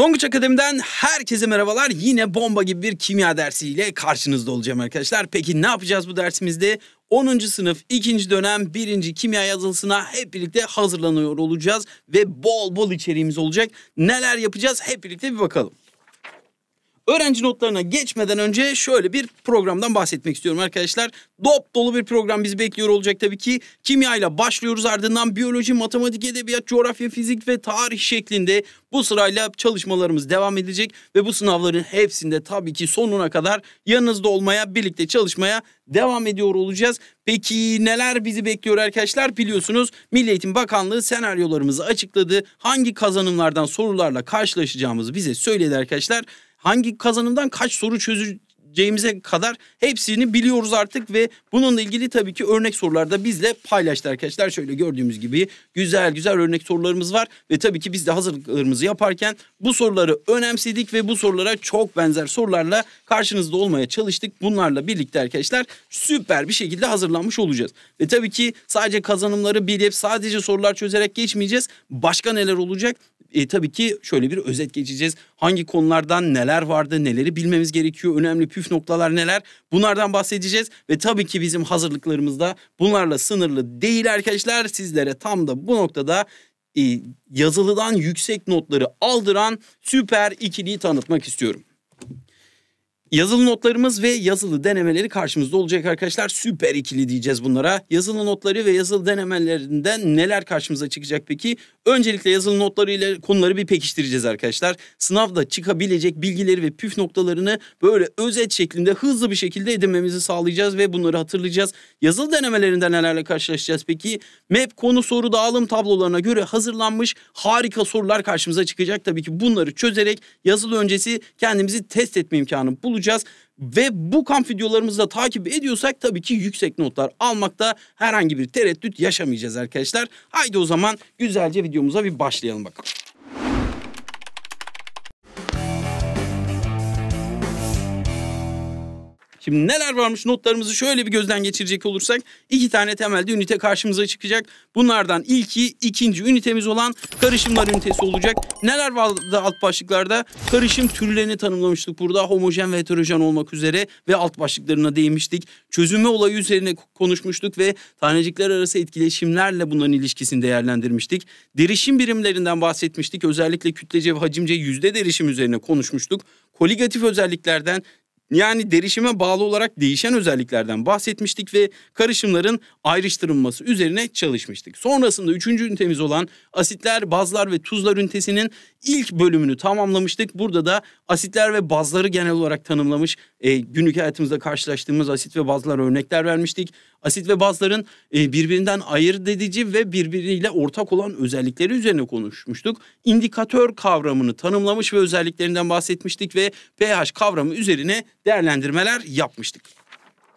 Tonguç Akademi'den herkese merhabalar. Yine bomba gibi bir kimya dersiyle karşınızda olacağım arkadaşlar. Peki ne yapacağız bu dersimizde? 10. sınıf 2. dönem 1. kimya yazılısına hep birlikte hazırlanıyor olacağız ve bol bol içeriğimiz olacak. Neler yapacağız hep birlikte bir bakalım. Öğrenci notlarına geçmeden önce şöyle bir programdan bahsetmek istiyorum arkadaşlar. Dop dolu bir program bizi bekliyor olacak tabii ki. Kimyayla başlıyoruz ardından biyoloji, matematik, edebiyat, coğrafya, fizik ve tarih şeklinde bu sırayla çalışmalarımız devam edecek. Ve bu sınavların hepsinde tabii ki sonuna kadar yanınızda olmaya, birlikte çalışmaya devam ediyor olacağız. Peki neler bizi bekliyor arkadaşlar? Biliyorsunuz Milli Eğitim Bakanlığı senaryolarımızı açıkladı. Hangi kazanımlardan sorularla karşılaşacağımızı bize söyledi arkadaşlar hangi kazanımdan kaç soru çözü, öğreneceğimize kadar hepsini biliyoruz artık ve bununla ilgili tabii ki örnek sorularda bizle paylaştı arkadaşlar. Şöyle gördüğümüz gibi güzel güzel örnek sorularımız var ve tabii ki biz de hazırlıklarımızı yaparken bu soruları önemsedik ve bu sorulara çok benzer sorularla karşınızda olmaya çalıştık. Bunlarla birlikte arkadaşlar süper bir şekilde hazırlanmış olacağız. Ve tabii ki sadece kazanımları bilip sadece sorular çözerek geçmeyeceğiz. Başka neler olacak? E, tabii ki şöyle bir özet geçeceğiz. Hangi konulardan neler vardı, neleri bilmemiz gerekiyor, önemli püf püf noktalar neler? Bunlardan bahsedeceğiz ve tabii ki bizim hazırlıklarımız da bunlarla sınırlı değil arkadaşlar. Sizlere tam da bu noktada e, yazılıdan yüksek notları aldıran süper ikiliyi tanıtmak istiyorum. Yazılı notlarımız ve yazılı denemeleri karşımızda olacak arkadaşlar. Süper ikili diyeceğiz bunlara. Yazılı notları ve yazılı denemelerinden neler karşımıza çıkacak peki? Öncelikle yazılı notları ile konuları bir pekiştireceğiz arkadaşlar. Sınavda çıkabilecek bilgileri ve püf noktalarını böyle özet şeklinde hızlı bir şekilde edinmemizi sağlayacağız ve bunları hatırlayacağız. Yazılı denemelerinde nelerle karşılaşacağız peki? MEP konu soru dağılım tablolarına göre hazırlanmış harika sorular karşımıza çıkacak. Tabii ki bunları çözerek yazılı öncesi kendimizi test etme imkanı bulacağız olacağız. Ve bu kamp videolarımızı da takip ediyorsak tabii ki yüksek notlar almakta herhangi bir tereddüt yaşamayacağız arkadaşlar. Haydi o zaman güzelce videomuza bir başlayalım bakalım. Şimdi neler varmış notlarımızı şöyle bir gözden geçirecek olursak iki tane temelde ünite karşımıza çıkacak. Bunlardan ilki ikinci ünitemiz olan karışımlar ünitesi olacak. Neler vardı alt başlıklarda? Karışım türlerini tanımlamıştık burada homojen ve heterojen olmak üzere ve alt başlıklarına değinmiştik. Çözünme olayı üzerine konuşmuştuk ve tanecikler arası etkileşimlerle bunların ilişkisini değerlendirmiştik. Derişim birimlerinden bahsetmiştik. Özellikle kütlece ve hacimce yüzde derişim üzerine konuşmuştuk. Koligatif özelliklerden yani derişime bağlı olarak değişen özelliklerden bahsetmiştik ve karışımların ayrıştırılması üzerine çalışmıştık. Sonrasında üçüncü ünitemiz olan asitler, bazlar ve tuzlar ünitesinin ilk bölümünü tamamlamıştık. Burada da asitler ve bazları genel olarak tanımlamış, e, günlük hayatımızda karşılaştığımız asit ve bazlar örnekler vermiştik. Asit ve bazların e, birbirinden ayırt edici ve birbiriyle ortak olan özellikleri üzerine konuşmuştuk. İndikatör kavramını tanımlamış ve özelliklerinden bahsetmiştik ve pH kavramı üzerine değerlendirmeler yapmıştık.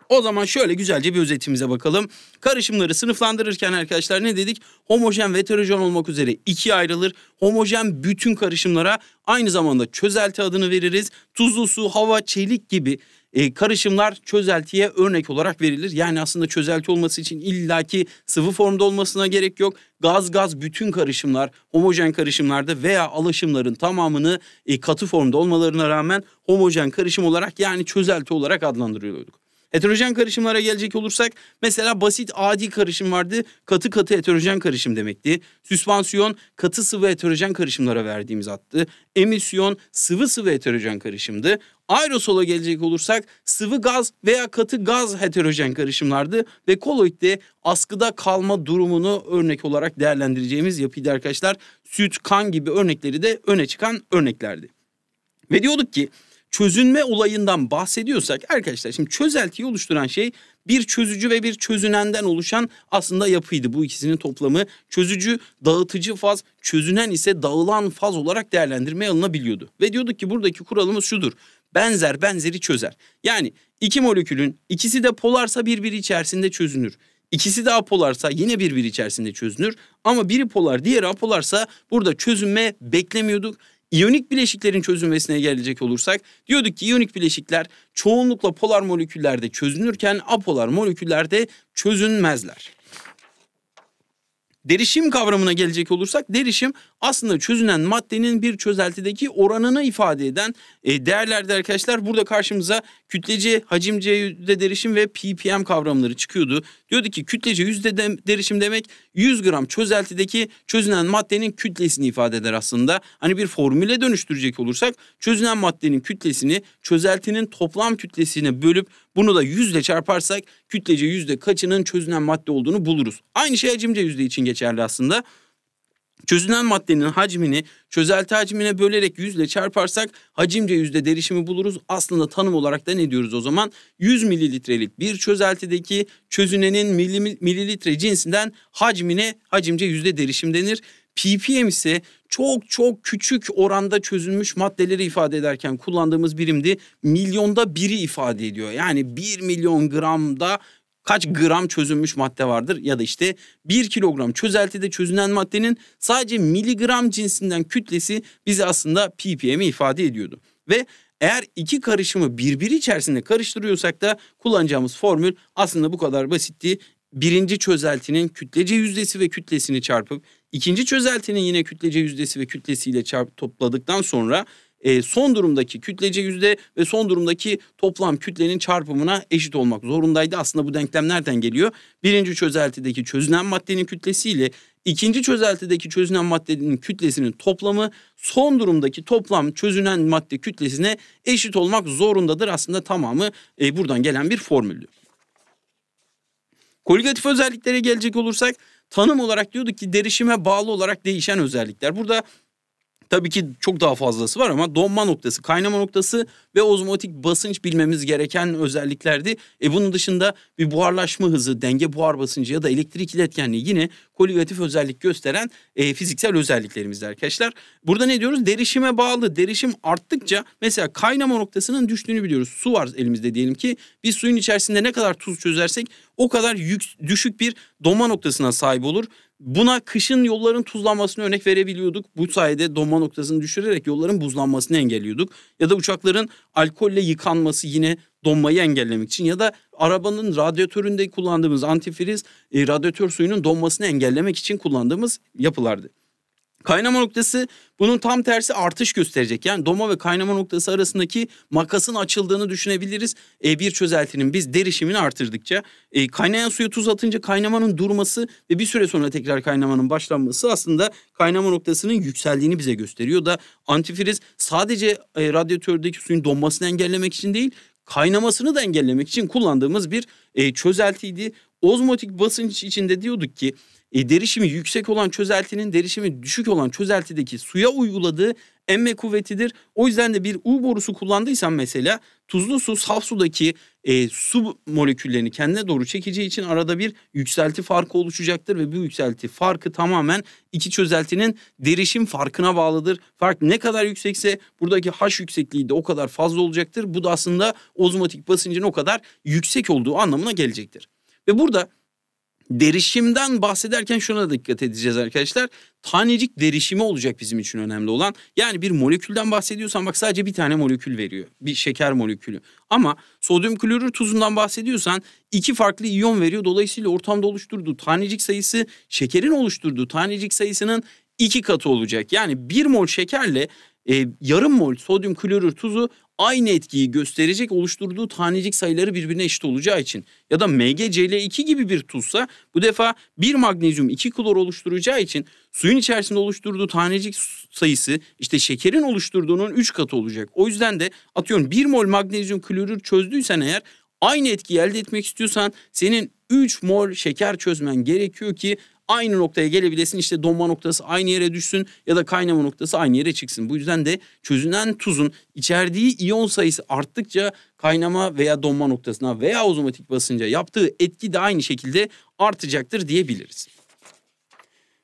O zaman şöyle güzelce bir özetimize bakalım. Karışımları sınıflandırırken arkadaşlar ne dedik? Homojen ve heterojen olmak üzere ikiye ayrılır. Homojen bütün karışımlara aynı zamanda çözelti adını veririz. Tuzlu su, hava, çelik gibi e, karışımlar çözeltiye örnek olarak verilir. Yani aslında çözelti olması için illaki sıvı formda olmasına gerek yok. Gaz gaz bütün karışımlar homojen karışımlarda veya alaşımların tamamını e, katı formda olmalarına rağmen homojen karışım olarak yani çözelti olarak adlandırıyorduk. Heterojen karışımlara gelecek olursak mesela basit adi karışım vardı. Katı katı heterojen karışım demekti. Süspansiyon katı sıvı heterojen karışımlara verdiğimiz attı. Emisyon sıvı sıvı heterojen karışımdı. Aerosola gelecek olursak sıvı gaz veya katı gaz heterojen karışımlardı ve koloidde askıda kalma durumunu örnek olarak değerlendireceğimiz yapıydı arkadaşlar. Süt, kan gibi örnekleri de öne çıkan örneklerdi. Ve diyorduk ki çözünme olayından bahsediyorsak arkadaşlar şimdi çözeltiyi oluşturan şey bir çözücü ve bir çözünenden oluşan aslında yapıydı. Bu ikisinin toplamı çözücü, dağıtıcı faz, çözünen ise dağılan faz olarak değerlendirmeye alınabiliyordu. Ve diyorduk ki buradaki kuralımız şudur. Benzer benzeri çözer. Yani iki molekülün ikisi de polarsa birbiri içerisinde çözünür. İkisi de apolarsa yine birbiri içerisinde çözünür. Ama biri polar diğeri apolarsa burada çözünme beklemiyorduk. İyonik bileşiklerin çözünmesine gelecek olursak diyorduk ki iyonik bileşikler çoğunlukla polar moleküllerde çözünürken apolar moleküllerde çözünmezler. Derişim kavramına gelecek olursak derişim aslında çözünen maddenin bir çözeltideki oranını ifade eden e, değerlerde arkadaşlar burada karşımıza kütlece, hacimce yüzde derişim ve ppm kavramları çıkıyordu. Diyordu ki kütlece yüzde derişim demek 100 gram çözeltideki çözünen maddenin kütlesini ifade eder aslında. Hani bir formüle dönüştürecek olursak çözünen maddenin kütlesini çözeltinin toplam kütlesine bölüp bunu da yüzde çarparsak kütlece yüzde kaçının çözünen madde olduğunu buluruz. Aynı şey hacimce yüzde için geçerli aslında. Çözünen maddenin hacmini çözelti hacmine bölerek yüzle çarparsak hacimce yüzde derişimi buluruz. Aslında tanım olarak da ne diyoruz o zaman? 100 mililitrelik bir çözeltideki çözünenin mililitre cinsinden hacmine hacimce yüzde derişim denir. PPM ise çok çok küçük oranda çözülmüş maddeleri ifade ederken kullandığımız birimdi. Milyonda biri ifade ediyor. Yani 1 milyon gramda kaç gram çözünmüş madde vardır ya da işte 1 kilogram çözeltide çözünen maddenin sadece miligram cinsinden kütlesi bize aslında ppm'i ifade ediyordu. Ve eğer iki karışımı birbiri içerisinde karıştırıyorsak da kullanacağımız formül aslında bu kadar basitti. Birinci çözeltinin kütlece yüzdesi ve kütlesini çarpıp ikinci çözeltinin yine kütlece yüzdesi ve kütlesiyle çarp topladıktan sonra e, son durumdaki kütlece yüzde ve son durumdaki toplam kütlenin çarpımına eşit olmak zorundaydı. Aslında bu denklem nereden geliyor? Birinci çözeltideki çözünen maddenin kütlesiyle ikinci çözeltideki çözünen maddenin kütlesinin toplamı son durumdaki toplam çözünen madde kütlesine eşit olmak zorundadır. Aslında tamamı e, buradan gelen bir formüldü. Koligatif özelliklere gelecek olursak tanım olarak diyorduk ki derişime bağlı olarak değişen özellikler. Burada Tabii ki çok daha fazlası var ama donma noktası, kaynama noktası ve ozmotik basınç bilmemiz gereken özelliklerdi. E bunun dışında bir buharlaşma hızı, denge buhar basıncı ya da elektrik iletkenliği yine kolügatif özellik gösteren e, fiziksel özelliklerimizdi arkadaşlar. Burada ne diyoruz? Derişime bağlı. Derişim arttıkça mesela kaynama noktasının düştüğünü biliyoruz. Su var elimizde diyelim ki biz suyun içerisinde ne kadar tuz çözersek o kadar yük, düşük bir donma noktasına sahip olur Buna kışın yolların tuzlanmasını örnek verebiliyorduk. Bu sayede donma noktasını düşürerek yolların buzlanmasını engelliyorduk. Ya da uçakların alkolle yıkanması yine donmayı engellemek için ya da arabanın radyatöründe kullandığımız antifriz e, radyatör suyunun donmasını engellemek için kullandığımız yapılardı. Kaynama noktası bunun tam tersi artış gösterecek. Yani doma ve kaynama noktası arasındaki makasın açıldığını düşünebiliriz. E, bir çözeltinin biz derişimini artırdıkça e, kaynayan suyu tuz atınca kaynamanın durması ve bir süre sonra tekrar kaynamanın başlanması aslında kaynama noktasının yükseldiğini bize gösteriyor da antifriz sadece e, radyatördeki suyun donmasını engellemek için değil kaynamasını da engellemek için kullandığımız bir e, çözeltiydi. Ozmotik basınç içinde diyorduk ki e, derişimi yüksek olan çözeltinin derişimi düşük olan çözeltideki suya uyguladığı emme kuvvetidir. O yüzden de bir U borusu kullandıysan mesela tuzlu su saf sudaki e, su moleküllerini kendine doğru çekeceği için arada bir yükselti farkı oluşacaktır ve bu yükselti farkı tamamen iki çözeltinin derişim farkına bağlıdır. Fark ne kadar yüksekse buradaki H yüksekliği de o kadar fazla olacaktır. Bu da aslında ozmotik basıncın o kadar yüksek olduğu anlamına anlamına gelecektir. Ve burada derişimden bahsederken şuna dikkat edeceğiz arkadaşlar. Tanecik derişimi olacak bizim için önemli olan. Yani bir molekülden bahsediyorsan bak sadece bir tane molekül veriyor. Bir şeker molekülü. Ama sodyum klorür tuzundan bahsediyorsan iki farklı iyon veriyor. Dolayısıyla ortamda oluşturduğu tanecik sayısı şekerin oluşturduğu tanecik sayısının iki katı olacak. Yani bir mol şekerle e, yarım mol sodyum klorür tuzu aynı etkiyi gösterecek oluşturduğu tanecik sayıları birbirine eşit olacağı için ya da MgCl2 gibi bir tuzsa bu defa bir magnezyum 2 klor oluşturacağı için suyun içerisinde oluşturduğu tanecik sayısı işte şekerin oluşturduğunun 3 katı olacak. O yüzden de atıyorum 1 mol magnezyum klorür çözdüysen eğer aynı etkiyi elde etmek istiyorsan senin 3 mol şeker çözmen gerekiyor ki aynı noktaya gelebilesin. İşte donma noktası aynı yere düşsün ya da kaynama noktası aynı yere çıksın. Bu yüzden de çözünen tuzun içerdiği iyon sayısı arttıkça kaynama veya donma noktasına veya ozomatik basınca yaptığı etki de aynı şekilde artacaktır diyebiliriz.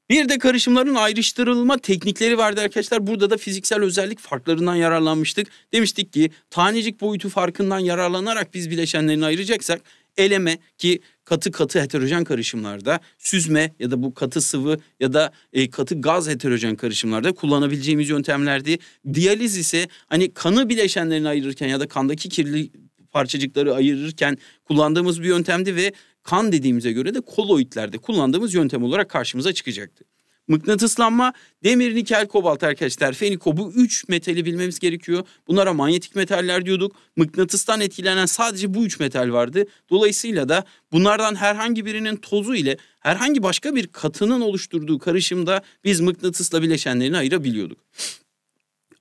Bir de karışımların ayrıştırılma teknikleri vardı arkadaşlar. Burada da fiziksel özellik farklarından yararlanmıştık. Demiştik ki tanecik boyutu farkından yararlanarak biz bileşenlerini ayıracaksak eleme ki katı katı heterojen karışımlarda süzme ya da bu katı sıvı ya da e, katı gaz heterojen karışımlarda kullanabileceğimiz yöntemlerdi. Diyaliz ise hani kanı bileşenlerini ayırırken ya da kandaki kirli parçacıkları ayırırken kullandığımız bir yöntemdi ve kan dediğimize göre de koloidlerde kullandığımız yöntem olarak karşımıza çıkacaktı. Mıknatıslanma demir, nikel, kobalt arkadaşlar. Feniko bu 3 metali bilmemiz gerekiyor. Bunlara manyetik metaller diyorduk. Mıknatıstan etkilenen sadece bu 3 metal vardı. Dolayısıyla da bunlardan herhangi birinin tozu ile herhangi başka bir katının oluşturduğu karışımda biz mıknatısla bileşenlerini ayırabiliyorduk.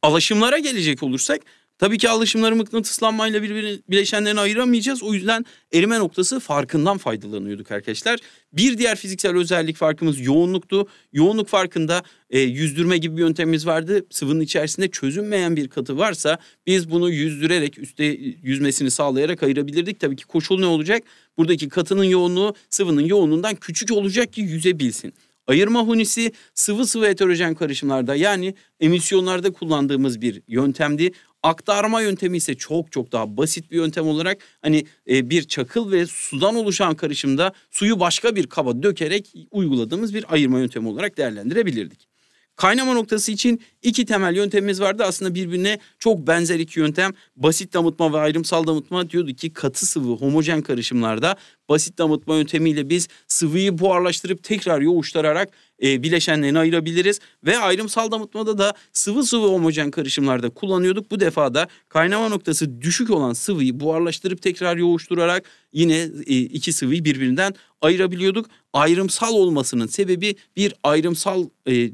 Alaşımlara gelecek olursak Tabii ki alışımları mıknatıslanmayla birbirini bileşenlerini ayıramayacağız. O yüzden erime noktası farkından faydalanıyorduk arkadaşlar. Bir diğer fiziksel özellik farkımız yoğunluktu. Yoğunluk farkında e, yüzdürme gibi bir yöntemimiz vardı. Sıvının içerisinde çözünmeyen bir katı varsa biz bunu yüzdürerek üstte e, yüzmesini sağlayarak ayırabilirdik. Tabii ki koşul ne olacak? Buradaki katının yoğunluğu sıvının yoğunluğundan küçük olacak ki yüzebilsin. Ayırma hunisi sıvı sıvı heterojen karışımlarda yani emisyonlarda kullandığımız bir yöntemdi. Aktarma yöntemi ise çok çok daha basit bir yöntem olarak hani e, bir çakıl ve sudan oluşan karışımda suyu başka bir kaba dökerek uyguladığımız bir ayırma yöntemi olarak değerlendirebilirdik. Kaynama noktası için iki temel yöntemimiz vardı. Aslında birbirine çok benzer iki yöntem. Basit damıtma ve ayrımsal damıtma diyordu ki katı sıvı homojen karışımlarda basit damıtma yöntemiyle biz sıvıyı buharlaştırıp tekrar yoğuşturarak e, bileşenlerini ayırabiliriz. Ve ayrımsal damıtmada da sıvı sıvı homojen karışımlarda kullanıyorduk. Bu defa da kaynama noktası düşük olan sıvıyı buharlaştırıp tekrar yoğuşturarak yine e, iki sıvıyı birbirinden ayırabiliyorduk. Ayrımsal olmasının sebebi bir ayrımsal e,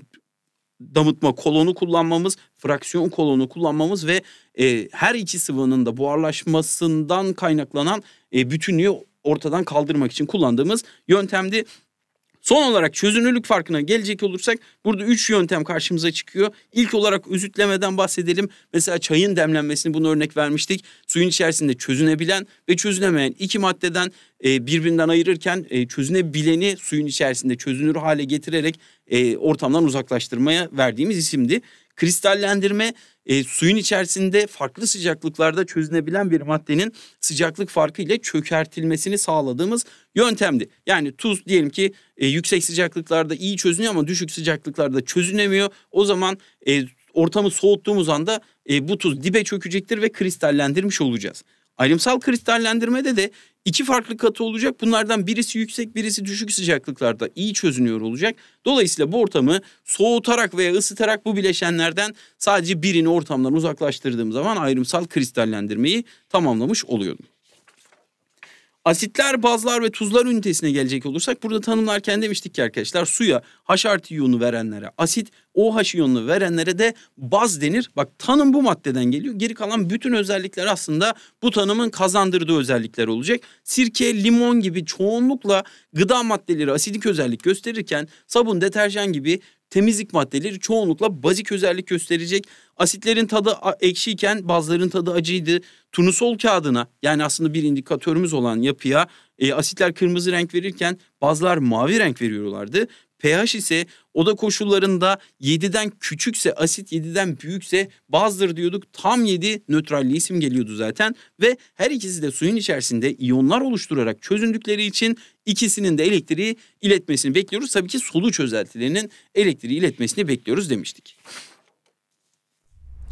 damıtma kolonu kullanmamız, fraksiyon kolonu kullanmamız ve e, her iki sıvının da buharlaşmasından kaynaklanan e, bütünlüğü ortadan kaldırmak için kullandığımız yöntemdi. Son olarak çözünürlük farkına gelecek olursak burada üç yöntem karşımıza çıkıyor. İlk olarak üzütlemeden bahsedelim. Mesela çayın demlenmesini bunu örnek vermiştik. Suyun içerisinde çözünebilen ve çözünemeyen iki maddeden e, birbirinden ayırırken e, çözünebileni suyun içerisinde çözünür hale getirerek e, ortamdan uzaklaştırmaya verdiğimiz isimdi. Kristallendirme e, suyun içerisinde farklı sıcaklıklarda çözünebilen bir maddenin sıcaklık farkı ile çökertilmesini sağladığımız yöntemdi. Yani tuz diyelim ki e, yüksek sıcaklıklarda iyi çözünüyor ama düşük sıcaklıklarda çözünemiyor. O zaman e, ortamı soğuttuğumuz anda e, bu tuz dibe çökecektir ve kristallendirmiş olacağız. Ayrımsal kristallendirmede de İki farklı katı olacak. Bunlardan birisi yüksek, birisi düşük sıcaklıklarda iyi çözünüyor olacak. Dolayısıyla bu ortamı soğutarak veya ısıtarak bu bileşenlerden sadece birini ortamdan uzaklaştırdığım zaman ayrımsal kristallendirmeyi tamamlamış oluyorum. Asitler, bazlar ve tuzlar ünitesine gelecek olursak burada tanımlarken demiştik ki arkadaşlar suya H artı iyonu verenlere asit, OH iyonunu verenlere de baz denir. Bak tanım bu maddeden geliyor. Geri kalan bütün özellikler aslında bu tanımın kazandırdığı özellikler olacak. Sirke, limon gibi çoğunlukla gıda maddeleri asidik özellik gösterirken sabun, deterjan gibi temizlik maddeleri çoğunlukla bazik özellik gösterecek. Asitlerin tadı ekşiyken bazıların tadı acıydı. Turnusol kağıdına yani aslında bir indikatörümüz olan yapıya e, asitler kırmızı renk verirken bazılar mavi renk veriyorlardı pH ise oda koşullarında 7'den küçükse asit 7'den büyükse bazdır diyorduk. Tam 7 nötralliği isim geliyordu zaten ve her ikisi de suyun içerisinde iyonlar oluşturarak çözündükleri için ikisinin de elektriği iletmesini bekliyoruz. Tabii ki solu çözeltilerinin elektriği iletmesini bekliyoruz demiştik.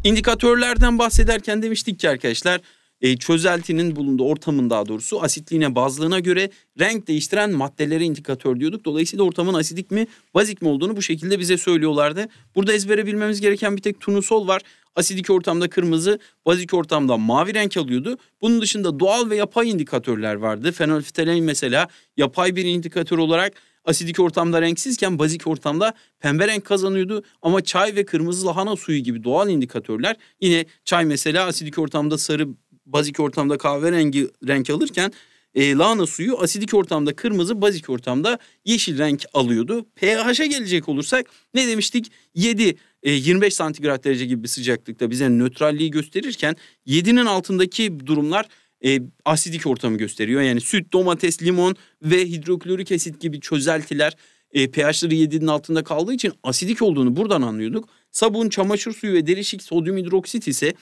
İndikatörlerden bahsederken demiştik ki arkadaşlar e, çözeltinin bulunduğu ortamın daha doğrusu asitliğine bazlığına göre renk değiştiren maddelere indikatör diyorduk. Dolayısıyla ortamın asidik mi bazik mi olduğunu bu şekilde bize söylüyorlardı. Burada ezbere bilmemiz gereken bir tek turnusol var. Asidik ortamda kırmızı, bazik ortamda mavi renk alıyordu. Bunun dışında doğal ve yapay indikatörler vardı. Fenolftalein mesela yapay bir indikatör olarak asidik ortamda renksizken bazik ortamda pembe renk kazanıyordu. Ama çay ve kırmızı lahana suyu gibi doğal indikatörler yine çay mesela asidik ortamda sarı bazik ortamda kahverengi renk alırken e, lahana suyu asidik ortamda kırmızı, bazik ortamda yeşil renk alıyordu. pH'e gelecek olursak ne demiştik? 7 e, 25 santigrat derece gibi bir sıcaklıkta bize nötralliği gösterirken 7'nin altındaki durumlar e, asidik ortamı gösteriyor. Yani süt, domates, limon ve hidroklorik asit gibi çözeltiler e, pH'leri 7'nin altında kaldığı için asidik olduğunu buradan anlıyorduk. Sabun, çamaşır suyu ve derişik sodyum hidroksit ise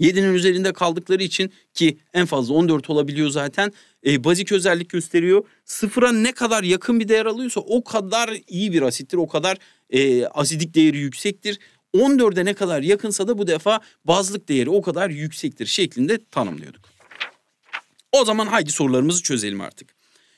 7'nin üzerinde kaldıkları için ki en fazla 14 olabiliyor zaten e, bazik özellik gösteriyor. Sıfıra ne kadar yakın bir değer alıyorsa o kadar iyi bir asittir. O kadar e, asidik değeri yüksektir. 14'e ne kadar yakınsa da bu defa bazlık değeri o kadar yüksektir şeklinde tanımlıyorduk. O zaman haydi sorularımızı çözelim artık.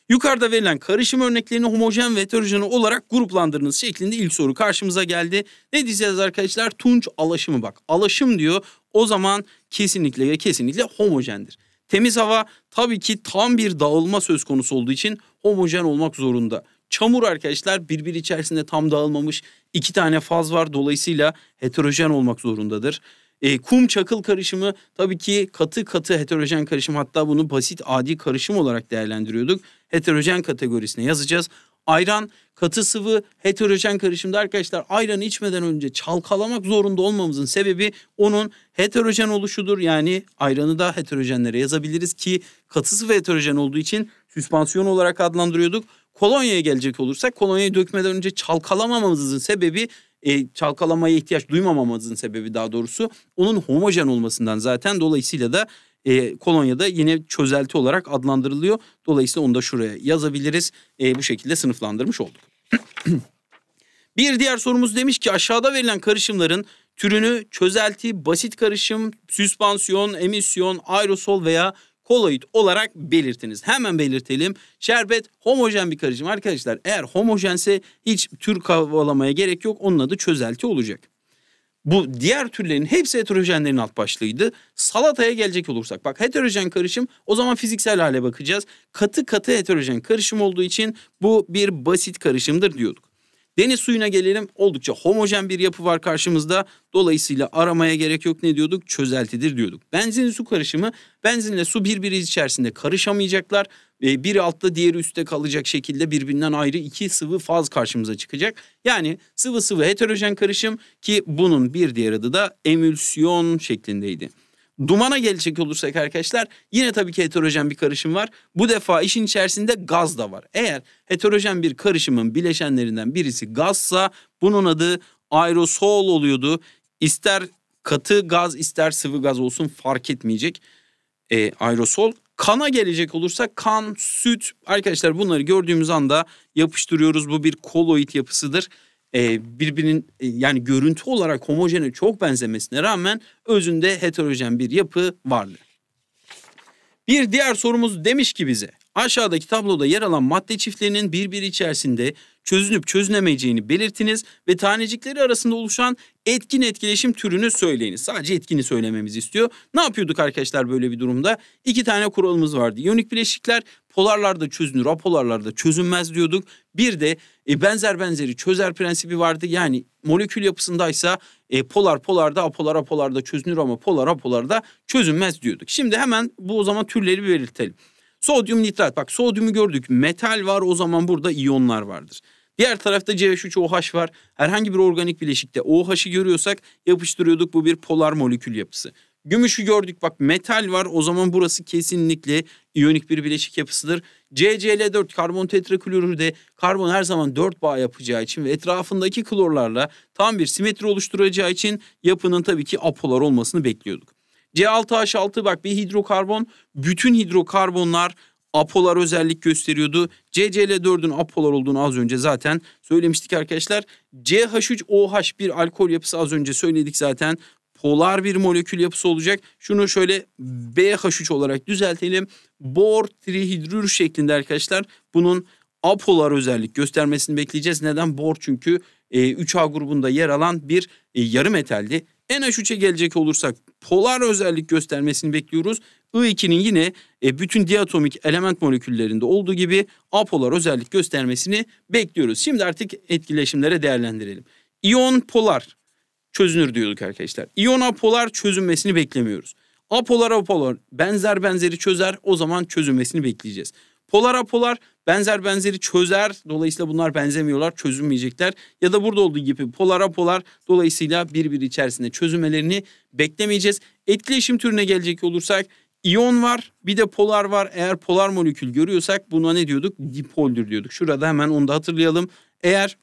Yukarıda verilen karışım örneklerini homojen ve heterojen olarak gruplandırınız şeklinde ilk soru karşımıza geldi. Ne diyeceğiz arkadaşlar? Tunç alaşımı bak. Alaşım diyor. O zaman kesinlikle ve kesinlikle homojendir. Temiz hava tabii ki tam bir dağılma söz konusu olduğu için homojen olmak zorunda. Çamur arkadaşlar birbiri içerisinde tam dağılmamış iki tane faz var dolayısıyla heterojen olmak zorundadır. E, kum çakıl karışımı tabii ki katı katı heterojen karışım hatta bunu basit adi karışım olarak değerlendiriyorduk heterojen kategorisine yazacağız. Ayran katı sıvı heterojen karışımda arkadaşlar ayranı içmeden önce çalkalamak zorunda olmamızın sebebi onun heterojen oluşudur. Yani ayranı da heterojenlere yazabiliriz ki katı sıvı heterojen olduğu için süspansiyon olarak adlandırıyorduk. Kolonya'ya gelecek olursak kolonyayı dökmeden önce çalkalamamamızın sebebi e, çalkalamaya ihtiyaç duymamamızın sebebi daha doğrusu onun homojen olmasından zaten dolayısıyla da e, kolonyada yine çözelti olarak adlandırılıyor. Dolayısıyla onu da şuraya yazabiliriz. E, bu şekilde sınıflandırmış olduk. Bir diğer sorumuz demiş ki aşağıda verilen karışımların türünü çözelti, basit karışım, süspansiyon, emisyon, aerosol veya koloid olarak belirtiniz. Hemen belirtelim. Şerbet homojen bir karışım arkadaşlar. Eğer homojense hiç tür kavramaya gerek yok. Onun adı çözelti olacak. Bu diğer türlerin hepsi heterojenlerin alt başlığıydı. Salataya gelecek olursak bak heterojen karışım o zaman fiziksel hale bakacağız. Katı katı heterojen karışım olduğu için bu bir basit karışımdır diyorduk. Deniz suyuna gelelim. Oldukça homojen bir yapı var karşımızda. Dolayısıyla aramaya gerek yok ne diyorduk? Çözeltidir diyorduk. Benzin su karışımı benzinle su birbiri içerisinde karışamayacaklar. Ee, biri altta diğeri üstte kalacak şekilde birbirinden ayrı iki sıvı faz karşımıza çıkacak. Yani sıvı sıvı heterojen karışım ki bunun bir diğer adı da emülsiyon şeklindeydi. Dumana gelecek olursak arkadaşlar yine tabii ki heterojen bir karışım var. Bu defa işin içerisinde gaz da var. Eğer heterojen bir karışımın bileşenlerinden birisi gazsa bunun adı aerosol oluyordu. İster katı gaz ister sıvı gaz olsun fark etmeyecek. E, aerosol Kana gelecek olursak kan, süt arkadaşlar bunları gördüğümüz anda yapıştırıyoruz. Bu bir koloid yapısıdır e, birbirinin e, yani görüntü olarak homojene çok benzemesine rağmen özünde heterojen bir yapı vardı. Bir diğer sorumuz demiş ki bize Aşağıdaki tabloda yer alan madde çiftlerinin birbiri içerisinde çözünüp çözünemeyeceğini belirtiniz ve tanecikleri arasında oluşan etkin etkileşim türünü söyleyiniz. Sadece etkini söylememizi istiyor. Ne yapıyorduk arkadaşlar böyle bir durumda? İki tane kuralımız vardı. İyonik bileşikler polarlarda çözünür, apolarlarda çözünmez diyorduk. Bir de e, benzer benzeri çözer prensibi vardı. Yani molekül yapısındaysa e, polar polarda, apolar apolarda çözünür ama polar apolarda çözünmez diyorduk. Şimdi hemen bu o zaman türleri belirtelim. Sodyum nitrat bak sodyumu gördük metal var o zaman burada iyonlar vardır. Diğer tarafta CH3OH var. Herhangi bir organik bileşikte OH'ı görüyorsak yapıştırıyorduk bu bir polar molekül yapısı. Gümüşü gördük bak metal var o zaman burası kesinlikle iyonik bir bileşik yapısıdır. CCl4 karbon tetraklorür de karbon her zaman 4 bağ yapacağı için ve etrafındaki klorlarla tam bir simetri oluşturacağı için yapının tabii ki apolar olmasını bekliyorduk. C6H6 bak bir hidrokarbon bütün hidrokarbonlar apolar özellik gösteriyordu. CCl4'ün apolar olduğunu az önce zaten söylemiştik arkadaşlar. CH3OH bir alkol yapısı az önce söyledik zaten. Polar bir molekül yapısı olacak. Şunu şöyle BH3 olarak düzeltelim. Bor trihidrür şeklinde arkadaşlar. Bunun apolar özellik göstermesini bekleyeceğiz. Neden? Bor çünkü 3A e, grubunda yer alan bir e, yarı metaldi. NH3'e gelecek olursak polar özellik göstermesini bekliyoruz. I2'nin yine e, bütün diatomik element moleküllerinde olduğu gibi apolar özellik göstermesini bekliyoruz. Şimdi artık etkileşimlere değerlendirelim. İyon polar çözünür diyorduk arkadaşlar. İyon apolar çözünmesini beklemiyoruz. Apolar apolar benzer benzeri çözer o zaman çözünmesini bekleyeceğiz. Polar apolar benzer benzeri çözer. Dolayısıyla bunlar benzemiyorlar, çözülmeyecekler. Ya da burada olduğu gibi polara polar dolayısıyla birbiri içerisinde çözümelerini beklemeyeceğiz. Etkileşim türüne gelecek olursak iyon var bir de polar var. Eğer polar molekül görüyorsak buna ne diyorduk? Dipoldür diyorduk. Şurada hemen onu da hatırlayalım. Eğer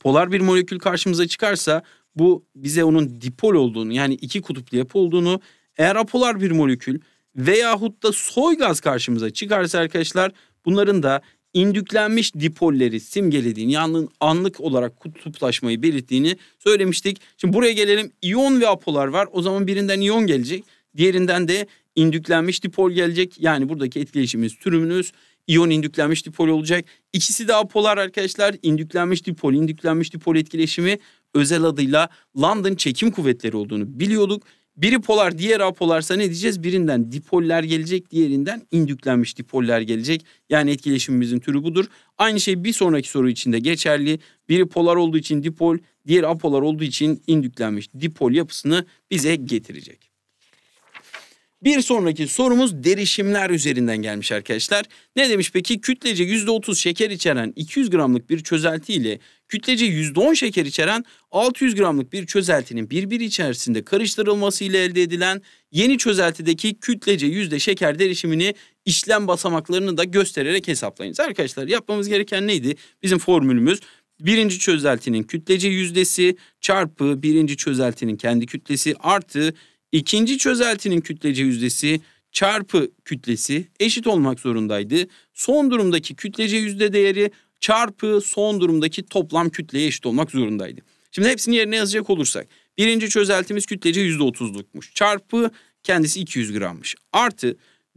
polar bir molekül karşımıza çıkarsa bu bize onun dipol olduğunu yani iki kutuplu yapı olduğunu eğer apolar bir molekül veyahut da soy gaz karşımıza çıkarsa arkadaşlar Bunların da indüklenmiş dipolleri simgelediğini, yani anlık olarak kutuplaşmayı belirttiğini söylemiştik. Şimdi buraya gelelim. İyon ve apolar var. O zaman birinden iyon gelecek. Diğerinden de indüklenmiş dipol gelecek. Yani buradaki etkileşimimiz türümünüz iyon indüklenmiş dipol olacak. İkisi de apolar arkadaşlar. İndüklenmiş dipol, indüklenmiş dipol etkileşimi özel adıyla London çekim kuvvetleri olduğunu biliyorduk. Biri polar diğeri apolarsa ne diyeceğiz? Birinden dipoller gelecek diğerinden indüklenmiş dipoller gelecek. Yani etkileşimimizin türü budur. Aynı şey bir sonraki soru için de geçerli. Biri polar olduğu için dipol diğer apolar olduğu için indüklenmiş dipol yapısını bize getirecek. Bir sonraki sorumuz derişimler üzerinden gelmiş arkadaşlar. Ne demiş peki? Kütlece %30 şeker içeren 200 gramlık bir çözelti ile kütlece %10 şeker içeren 600 gramlık bir çözeltinin birbiri içerisinde karıştırılması ile elde edilen yeni çözeltideki kütlece yüzde şeker derişimini işlem basamaklarını da göstererek hesaplayınız. Arkadaşlar yapmamız gereken neydi? Bizim formülümüz birinci çözeltinin kütlece yüzdesi çarpı birinci çözeltinin kendi kütlesi artı ikinci çözeltinin kütlece yüzdesi çarpı kütlesi eşit olmak zorundaydı. Son durumdaki kütlece yüzde değeri çarpı son durumdaki toplam kütleye eşit olmak zorundaydı. Şimdi hepsini yerine yazacak olursak. Birinci çözeltimiz kütlece %30'lukmuş. Çarpı kendisi 200 grammış. Artı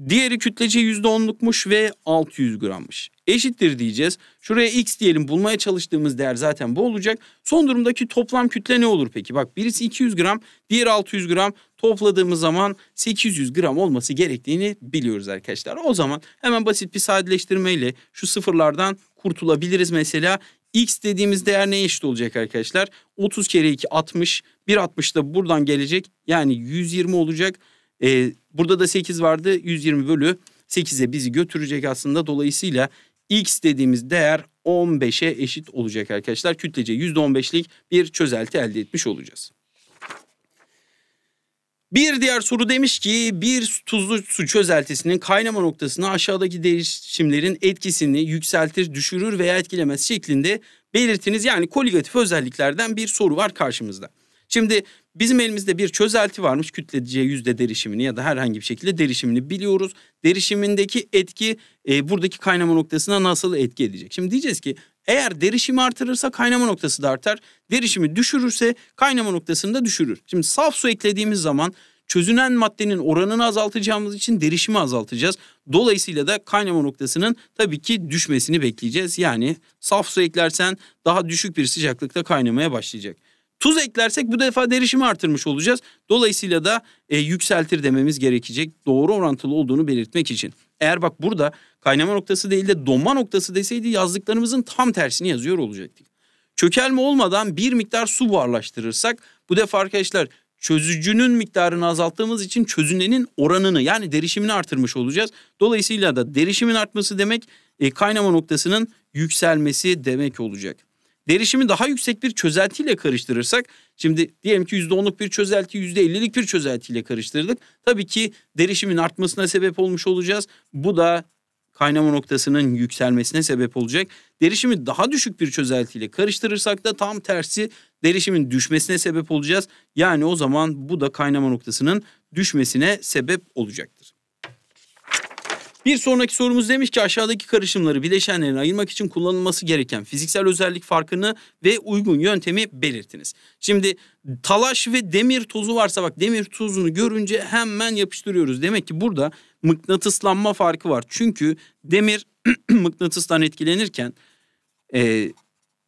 diğeri kütlece %10'lukmuş ve 600 grammış. Eşittir diyeceğiz. Şuraya x diyelim bulmaya çalıştığımız değer zaten bu olacak. Son durumdaki toplam kütle ne olur peki? Bak birisi 200 gram diğer 600 gram topladığımız zaman 800 gram olması gerektiğini biliyoruz arkadaşlar. O zaman hemen basit bir sadeleştirmeyle şu sıfırlardan kurtulabiliriz mesela. X dediğimiz değer neye eşit olacak arkadaşlar? 30 kere 2 60. 1 60 da buradan gelecek. Yani 120 olacak. Ee, burada da 8 vardı. 120 bölü 8'e bizi götürecek aslında. Dolayısıyla X dediğimiz değer 15'e eşit olacak arkadaşlar. Kütlece %15'lik bir çözelti elde etmiş olacağız. Bir diğer soru demiş ki bir tuzlu su çözeltisinin kaynama noktasını aşağıdaki değişimlerin etkisini yükseltir, düşürür veya etkilemez şeklinde belirtiniz. Yani koligatif özelliklerden bir soru var karşımızda. Şimdi bizim elimizde bir çözelti varmış kütlece yüzde derişimini ya da herhangi bir şekilde derişimini biliyoruz. Derişimindeki etki e, buradaki kaynama noktasına nasıl etki edecek? Şimdi diyeceğiz ki eğer derişimi artırırsa kaynama noktası da artar. Derişimi düşürürse kaynama noktasını da düşürür. Şimdi saf su eklediğimiz zaman çözünen maddenin oranını azaltacağımız için derişimi azaltacağız. Dolayısıyla da kaynama noktasının tabii ki düşmesini bekleyeceğiz. Yani saf su eklersen daha düşük bir sıcaklıkta kaynamaya başlayacak. Tuz eklersek bu defa derişimi artırmış olacağız. Dolayısıyla da e, yükseltir dememiz gerekecek doğru orantılı olduğunu belirtmek için. Eğer bak burada kaynama noktası değil de donma noktası deseydi yazdıklarımızın tam tersini yazıyor olacaktık. Çökelme olmadan bir miktar su buharlaştırırsak bu defa arkadaşlar çözücünün miktarını azalttığımız için çözünenin oranını yani derişimini artırmış olacağız. Dolayısıyla da derişimin artması demek e, kaynama noktasının yükselmesi demek olacak. Derişimi daha yüksek bir çözeltiyle karıştırırsak şimdi diyelim ki %10'luk bir çözelti %50'lik bir çözeltiyle karıştırdık. Tabii ki derişimin artmasına sebep olmuş olacağız. Bu da kaynama noktasının yükselmesine sebep olacak. Derişimi daha düşük bir çözeltiyle karıştırırsak da tam tersi derişimin düşmesine sebep olacağız. Yani o zaman bu da kaynama noktasının düşmesine sebep olacaktır. Bir sonraki sorumuz demiş ki aşağıdaki karışımları bileşenlerine ayırmak için kullanılması gereken fiziksel özellik farkını ve uygun yöntemi belirtiniz. Şimdi talaş ve demir tozu varsa bak demir tozunu görünce hemen yapıştırıyoruz. Demek ki burada mıknatıslanma farkı var. Çünkü demir mıknatıstan etkilenirken e,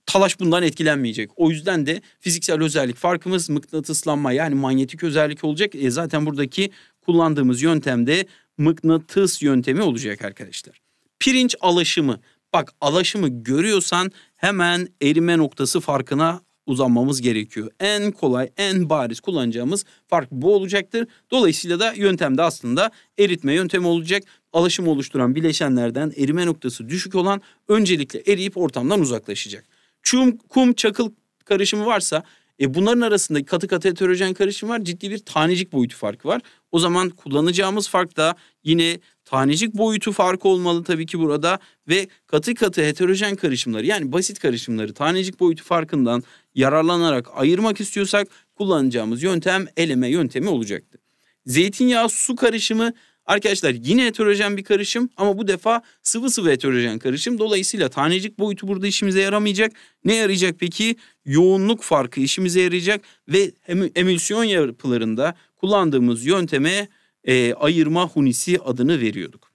talaş bundan etkilenmeyecek. O yüzden de fiziksel özellik farkımız mıknatıslanma yani manyetik özellik olacak. E, zaten buradaki kullandığımız yöntemde mıknatıs yöntemi olacak arkadaşlar. Pirinç alaşımı. Bak alaşımı görüyorsan hemen erime noktası farkına uzanmamız gerekiyor. En kolay, en bariz kullanacağımız fark bu olacaktır. Dolayısıyla da yöntemde aslında eritme yöntemi olacak. Alaşım oluşturan bileşenlerden erime noktası düşük olan öncelikle eriyip ortamdan uzaklaşacak. Çum, kum, çakıl karışımı varsa e bunların arasında katı katı heterojen karışım var. Ciddi bir tanecik boyutu farkı var. O zaman kullanacağımız fark da yine tanecik boyutu farkı olmalı tabii ki burada ve katı katı heterojen karışımları yani basit karışımları tanecik boyutu farkından yararlanarak ayırmak istiyorsak kullanacağımız yöntem eleme yöntemi olacaktı. Zeytinyağı su karışımı Arkadaşlar yine heterojen bir karışım ama bu defa sıvı sıvı heterojen karışım. Dolayısıyla tanecik boyutu burada işimize yaramayacak. Ne yarayacak peki? Yoğunluk farkı işimize yarayacak ve emülsiyon yapılarında kullandığımız yönteme e, ayırma hunisi adını veriyorduk.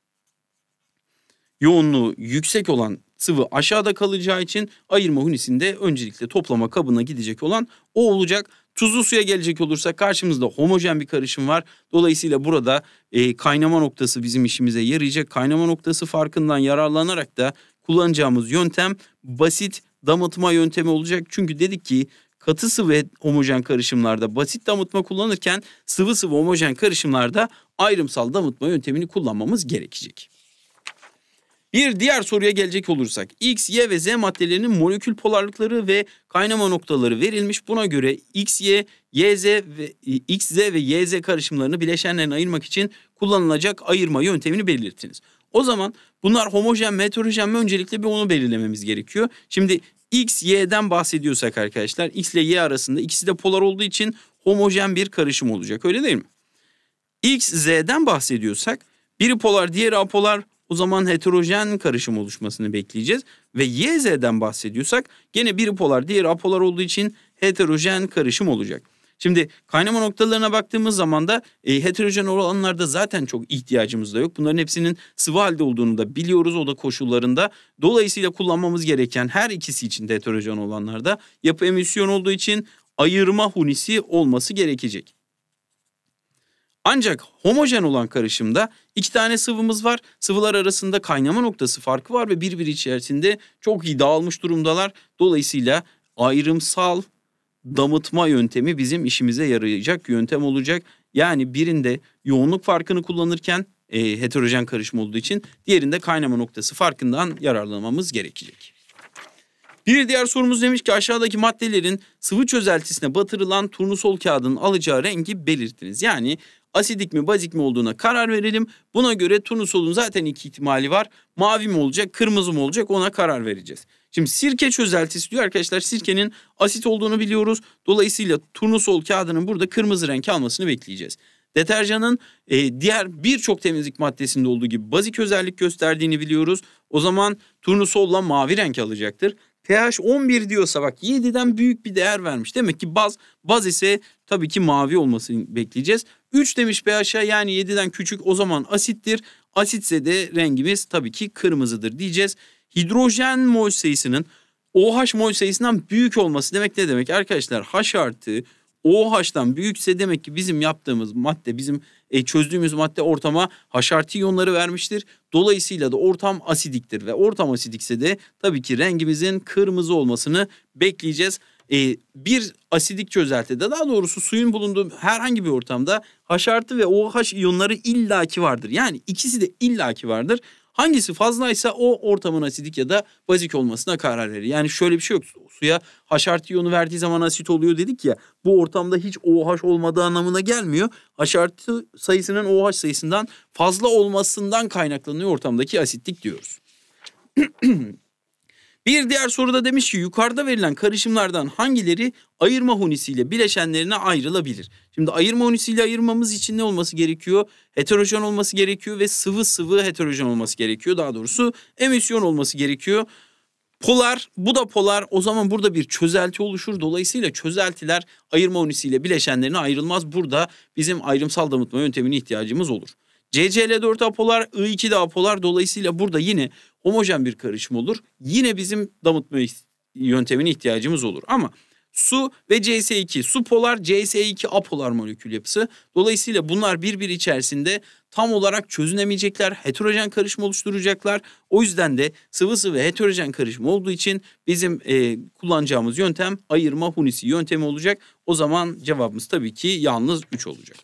Yoğunluğu yüksek olan sıvı aşağıda kalacağı için ayırma hunisinde öncelikle toplama kabına gidecek olan o olacak. Tuzlu suya gelecek olursak karşımızda homojen bir karışım var. Dolayısıyla burada e, kaynama noktası bizim işimize yarayacak. Kaynama noktası farkından yararlanarak da kullanacağımız yöntem basit damıtma yöntemi olacak. Çünkü dedik ki katı sıvı homojen karışımlarda basit damıtma kullanırken sıvı sıvı homojen karışımlarda ayrımsal damıtma yöntemini kullanmamız gerekecek. Bir diğer soruya gelecek olursak X, Y ve Z maddelerinin molekül polarlıkları ve kaynama noktaları verilmiş. Buna göre X, Y, YZ ve e, XZ ve YZ karışımlarını bileşenlerine ayırmak için kullanılacak ayırma yöntemini belirttiniz. O zaman bunlar homojen mi heterojen mi öncelikle bir onu belirlememiz gerekiyor. Şimdi X, Y'den bahsediyorsak arkadaşlar X ile Y arasında ikisi de polar olduğu için homojen bir karışım olacak öyle değil mi? X, Z'den bahsediyorsak biri polar diğeri apolar o zaman heterojen karışım oluşmasını bekleyeceğiz. Ve YZ'den bahsediyorsak gene biri polar diğeri apolar olduğu için heterojen karışım olacak. Şimdi kaynama noktalarına baktığımız zaman da e, heterojen olanlarda zaten çok ihtiyacımız da yok. Bunların hepsinin sıvı halde olduğunu da biliyoruz o da koşullarında. Dolayısıyla kullanmamız gereken her ikisi için de heterojen olanlarda yapı emisyon olduğu için ayırma hunisi olması gerekecek. Ancak homojen olan karışımda iki tane sıvımız var. Sıvılar arasında kaynama noktası farkı var ve birbiri içerisinde çok iyi dağılmış durumdalar. Dolayısıyla ayrımsal damıtma yöntemi bizim işimize yarayacak yöntem olacak. Yani birinde yoğunluk farkını kullanırken e, heterojen karışım olduğu için diğerinde kaynama noktası farkından yararlanmamız gerekecek. Bir diğer sorumuz demiş ki aşağıdaki maddelerin sıvı çözeltisine batırılan turnusol kağıdının alacağı rengi belirtiniz. Yani asidik mi bazik mi olduğuna karar verelim. Buna göre turnusolun zaten iki ihtimali var. Mavi mi olacak, kırmızı mı olacak ona karar vereceğiz. Şimdi sirke çözeltisi diyor arkadaşlar. Sirkenin asit olduğunu biliyoruz. Dolayısıyla turnusol kağıdının burada kırmızı renk almasını bekleyeceğiz. Deterjanın e, diğer birçok temizlik maddesinde olduğu gibi bazik özellik gösterdiğini biliyoruz. O zaman turnusolla mavi renk alacaktır. pH 11 diyorsa bak 7'den büyük bir değer vermiş. Demek ki baz, baz ise tabii ki mavi olmasını bekleyeceğiz. 3 demiş pH'a yani 7'den küçük o zaman asittir. Asitse de rengimiz tabii ki kırmızıdır diyeceğiz. Hidrojen mol sayısının OH mol sayısından büyük olması demek ne demek? Arkadaşlar H artı OH'dan büyükse demek ki bizim yaptığımız madde, bizim e, çözdüğümüz madde ortama haşartı iyonları vermiştir. Dolayısıyla da ortam asidiktir ve ortam asidikse de tabii ki rengimizin kırmızı olmasını bekleyeceğiz. E, bir asidik çözeltide daha doğrusu suyun bulunduğu herhangi bir ortamda haşartı ve OH iyonları illaki vardır. Yani ikisi de illaki vardır. Hangisi fazlaysa o ortamın asidik ya da bazik olmasına karar verir. Yani şöyle bir şey yok. Suya haşart iyonu verdiği zaman asit oluyor dedik ya. Bu ortamda hiç OH olmadığı anlamına gelmiyor. Haşartı sayısının OH sayısından fazla olmasından kaynaklanıyor ortamdaki asitlik diyoruz. Bir diğer soruda demiş ki yukarıda verilen karışımlardan hangileri ayırma hunisiyle bileşenlerine ayrılabilir? Şimdi ayırma hunisiyle ayırmamız için ne olması gerekiyor? Heterojen olması gerekiyor ve sıvı sıvı heterojen olması gerekiyor. Daha doğrusu emisyon olması gerekiyor. Polar, bu da polar. O zaman burada bir çözelti oluşur. Dolayısıyla çözeltiler ayırma unisiyle bileşenlerine ayrılmaz. Burada bizim ayrımsal damıtma yöntemine ihtiyacımız olur. CCL4 apolar, I2'de apolar dolayısıyla burada yine homojen bir karışım olur. Yine bizim damıtma yöntemine ihtiyacımız olur ama su ve CS2 su polar CS2 apolar molekül yapısı. Dolayısıyla bunlar birbiri içerisinde tam olarak çözünemeyecekler. Heterojen karışım oluşturacaklar. O yüzden de sıvı sıvı heterojen karışım olduğu için bizim e, kullanacağımız yöntem ayırma hunisi yöntemi olacak. O zaman cevabımız tabii ki yalnız 3 olacak.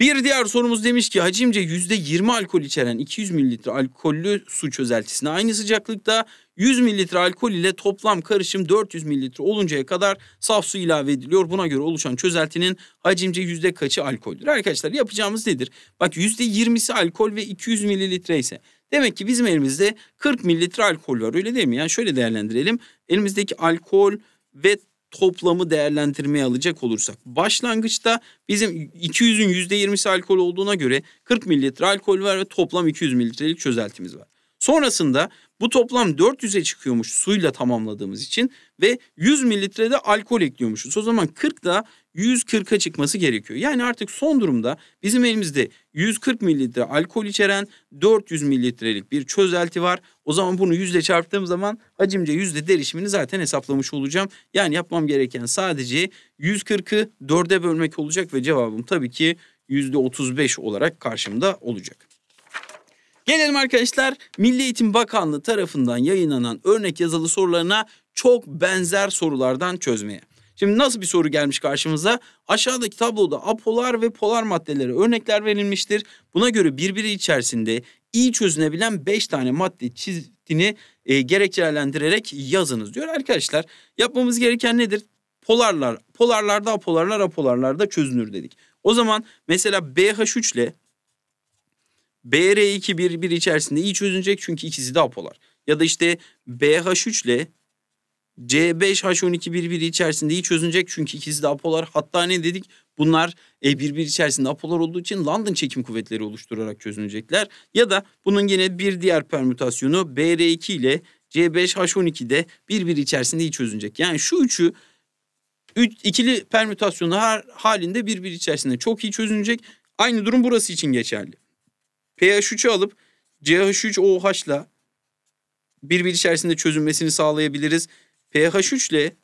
Bir diğer sorumuz demiş ki hacimce %20 alkol içeren 200 mililitre alkollü su çözeltisine aynı sıcaklıkta 100 mililitre alkol ile toplam karışım 400 mililitre oluncaya kadar saf su ilave ediliyor. Buna göre oluşan çözeltinin hacimce yüzde kaçı alkoldür? Arkadaşlar yapacağımız nedir? Bak yüzde %20'si alkol ve 200 mililitre ise Demek ki bizim elimizde 40 mililitre alkol var öyle değil mi? Yani şöyle değerlendirelim. Elimizdeki alkol ve toplamı değerlendirmeye alacak olursak. Başlangıçta bizim 200'ün %20'si alkol olduğuna göre 40 mililitre alkol var ve toplam 200 mililitrelik çözeltimiz var. Sonrasında bu toplam 400'e çıkıyormuş suyla tamamladığımız için ve 100 mililitrede alkol ekliyormuşuz. O zaman 40 da 140'a çıkması gerekiyor. Yani artık son durumda bizim elimizde 140 mililitre alkol içeren 400 mililitrelik bir çözelti var. O zaman bunu yüzde çarptığım zaman hacimce yüzde derişimini zaten hesaplamış olacağım. Yani yapmam gereken sadece 140'ı 4'e bölmek olacak ve cevabım tabii ki yüzde %35 olarak karşımda olacak. Gelelim arkadaşlar Milli Eğitim Bakanlığı tarafından yayınlanan örnek yazılı sorularına çok benzer sorulardan çözmeye. Şimdi nasıl bir soru gelmiş karşımıza? Aşağıdaki tabloda apolar ve polar maddelere örnekler verilmiştir. Buna göre birbiri içerisinde iyi çözünebilen 5 tane madde çizdiğini e, gerekçelendirerek yazınız diyor. Arkadaşlar yapmamız gereken nedir? Polarlar, polarlarda apolarlar, apolarlarda çözünür dedik. O zaman mesela BH3 ile BR2 1 1 içerisinde iyi çözünecek çünkü ikisi de apolar. Ya da işte BH3 ile C5H12 birbiri içerisinde iyi çözünecek çünkü ikisi de apolar. Hatta ne dedik? Bunlar e, birbiri içerisinde apolar olduğu için London çekim kuvvetleri oluşturarak çözünecekler. Ya da bunun yine bir diğer permütasyonu BR2 ile C5H12'de birbiri içerisinde iyi çözünecek. Yani şu üçü üç, ikili permütasyonu her halinde birbiri içerisinde çok iyi çözünecek. Aynı durum burası için geçerli pH3'ü alıp CH3OH'la birbiri içerisinde çözünmesini sağlayabiliriz. pH3 ile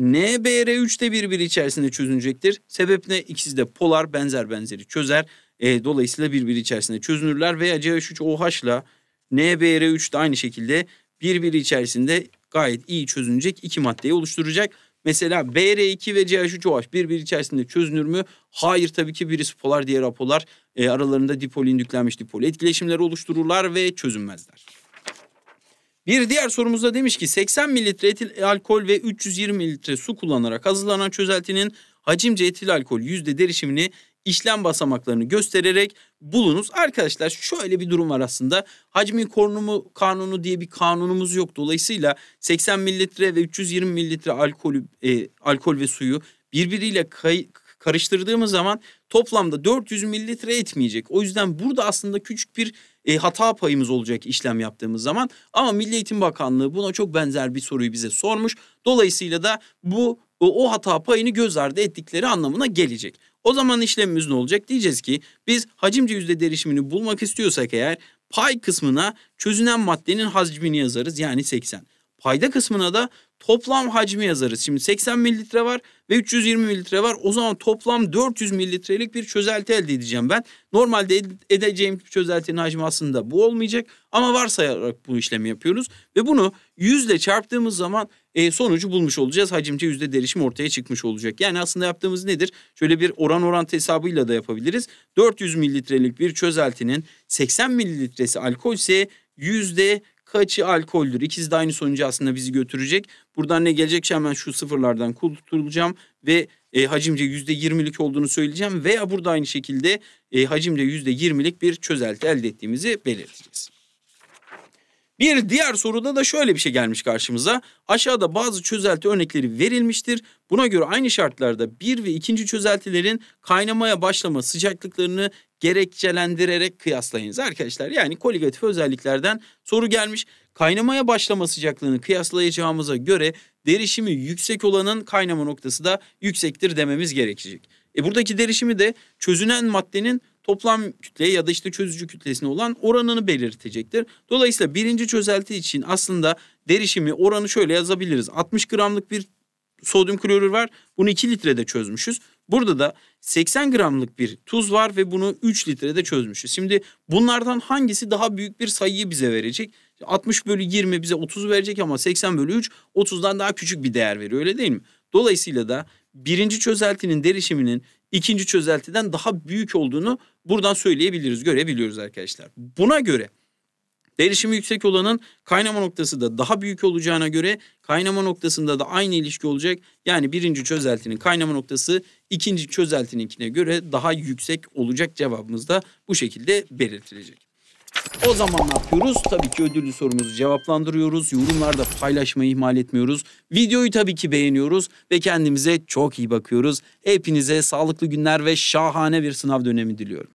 NBr3 de birbiri içerisinde çözünecektir. Sebep ne? İkisi de polar benzer benzeri çözer. E, dolayısıyla birbiri içerisinde çözünürler veya CH3OH ile NBr3 de aynı şekilde birbiri içerisinde gayet iyi çözünecek iki maddeyi oluşturacak. Mesela BR2 ve CH3OH birbiri içerisinde çözünür mü? Hayır tabii ki birisi polar diğer apolar e, aralarında dipol indüklenmiş dipol etkileşimleri oluştururlar ve çözünmezler. Bir diğer sorumuzda demiş ki 80 mililitre etil alkol ve 320 mililitre su kullanarak hazırlanan çözeltinin hacimce etil alkol yüzde derişimini işlem basamaklarını göstererek bulunuz. Arkadaşlar şöyle bir durum var aslında. Hacmin korunumu kanunu diye bir kanunumuz yok. Dolayısıyla 80 mililitre ve 320 mililitre alkolü, e, alkol ve suyu birbiriyle kay, karıştırdığımız zaman toplamda 400 mililitre etmeyecek. O yüzden burada aslında küçük bir e, hata payımız olacak işlem yaptığımız zaman. Ama Milli Eğitim Bakanlığı buna çok benzer bir soruyu bize sormuş. Dolayısıyla da bu o, o hata payını göz ardı ettikleri anlamına gelecek. O zaman işlemimiz ne olacak? Diyeceğiz ki biz hacimce yüzde derişimini bulmak istiyorsak eğer pay kısmına çözünen maddenin hacmini yazarız yani 80. Payda kısmına da toplam hacmi yazarız. Şimdi 80 mililitre var ve 320 mililitre var. O zaman toplam 400 mililitrelik bir çözelti elde edeceğim ben. Normalde edeceğim çözeltinin hacmi aslında bu olmayacak. Ama varsayarak bu işlemi yapıyoruz. Ve bunu 100 ile çarptığımız zaman e, sonucu bulmuş olacağız. Hacimce yüzde derişim ortaya çıkmış olacak. Yani aslında yaptığımız nedir? Şöyle bir oran orantı hesabıyla da yapabiliriz. 400 mililitrelik bir çözeltinin 80 mililitresi alkol ise yüzde kaçı alkoldür? İkisi de aynı sonucu aslında bizi götürecek. Buradan ne gelecek? Hemen şu sıfırlardan kurtulacağım ve e, hacimce %20'lik olduğunu söyleyeceğim veya burada aynı şekilde e, hacimce %20'lik bir çözelti elde ettiğimizi belirteceğiz. Bir diğer soruda da şöyle bir şey gelmiş karşımıza. Aşağıda bazı çözelti örnekleri verilmiştir. Buna göre aynı şartlarda bir ve ikinci çözeltilerin kaynamaya başlama sıcaklıklarını gerekçelendirerek kıyaslayınız. Arkadaşlar yani koligatif özelliklerden soru gelmiş. Kaynamaya başlama sıcaklığını kıyaslayacağımıza göre derişimi yüksek olanın kaynama noktası da yüksektir dememiz gerekecek. E buradaki derişimi de çözünen maddenin toplam kütleye ya da işte çözücü kütlesine olan oranını belirtecektir. Dolayısıyla birinci çözelti için aslında derişimi oranı şöyle yazabiliriz. 60 gramlık bir sodyum klorür var. Bunu 2 litrede çözmüşüz. Burada da 80 gramlık bir tuz var ve bunu 3 litrede çözmüşüz. Şimdi bunlardan hangisi daha büyük bir sayıyı bize verecek? 60 bölü 20 bize 30 verecek ama 80 bölü 3 30'dan daha küçük bir değer veriyor öyle değil mi? Dolayısıyla da birinci çözeltinin derişiminin ikinci çözeltiden daha büyük olduğunu buradan söyleyebiliriz, görebiliyoruz arkadaşlar. Buna göre Derişimi yüksek olanın kaynama noktası da daha büyük olacağına göre kaynama noktasında da aynı ilişki olacak. Yani birinci çözeltinin kaynama noktası ikinci çözeltininkine göre daha yüksek olacak cevabımız da bu şekilde belirtilecek. O zaman ne yapıyoruz? Tabii ki ödüllü sorumuzu cevaplandırıyoruz. Yorumlarda paylaşmayı ihmal etmiyoruz. Videoyu tabii ki beğeniyoruz ve kendimize çok iyi bakıyoruz. Hepinize sağlıklı günler ve şahane bir sınav dönemi diliyorum.